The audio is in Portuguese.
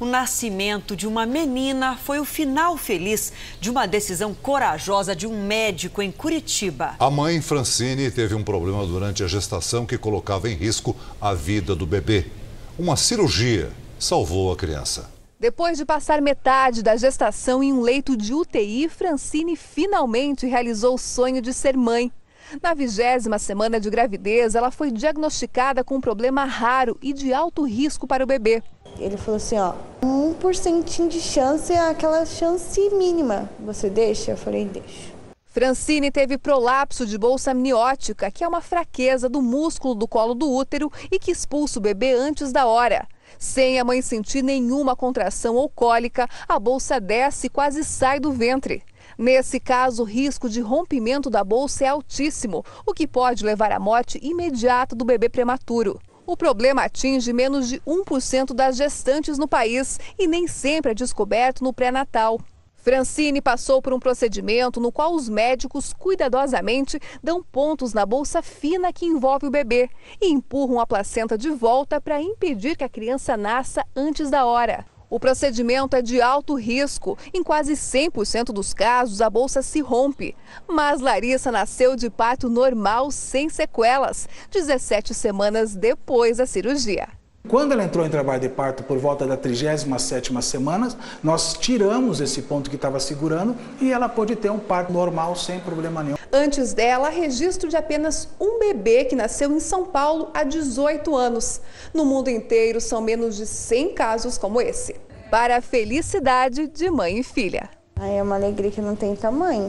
O nascimento de uma menina foi o final feliz de uma decisão corajosa de um médico em Curitiba. A mãe, Francine, teve um problema durante a gestação que colocava em risco a vida do bebê. Uma cirurgia salvou a criança. Depois de passar metade da gestação em um leito de UTI, Francine finalmente realizou o sonho de ser mãe. Na vigésima semana de gravidez, ela foi diagnosticada com um problema raro e de alto risco para o bebê. Ele falou assim, ó, um porcentinho de chance é aquela chance mínima. Você deixa? Eu falei, deixo. Francine teve prolapso de bolsa amniótica, que é uma fraqueza do músculo do colo do útero e que expulsa o bebê antes da hora. Sem a mãe sentir nenhuma contração ou cólica, a bolsa desce e quase sai do ventre. Nesse caso, o risco de rompimento da bolsa é altíssimo, o que pode levar à morte imediata do bebê prematuro o problema atinge menos de 1% das gestantes no país e nem sempre é descoberto no pré-natal. Francine passou por um procedimento no qual os médicos cuidadosamente dão pontos na bolsa fina que envolve o bebê e empurram a placenta de volta para impedir que a criança nasça antes da hora. O procedimento é de alto risco. Em quase 100% dos casos, a bolsa se rompe. Mas Larissa nasceu de parto normal, sem sequelas, 17 semanas depois da cirurgia. Quando ela entrou em trabalho de parto por volta da 37 semana, nós tiramos esse ponto que estava segurando e ela pôde ter um parto normal sem problema nenhum. Antes dela, registro de apenas um bebê que nasceu em São Paulo há 18 anos. No mundo inteiro, são menos de 100 casos como esse. Para a felicidade de mãe e filha. É uma alegria que não tem tamanho.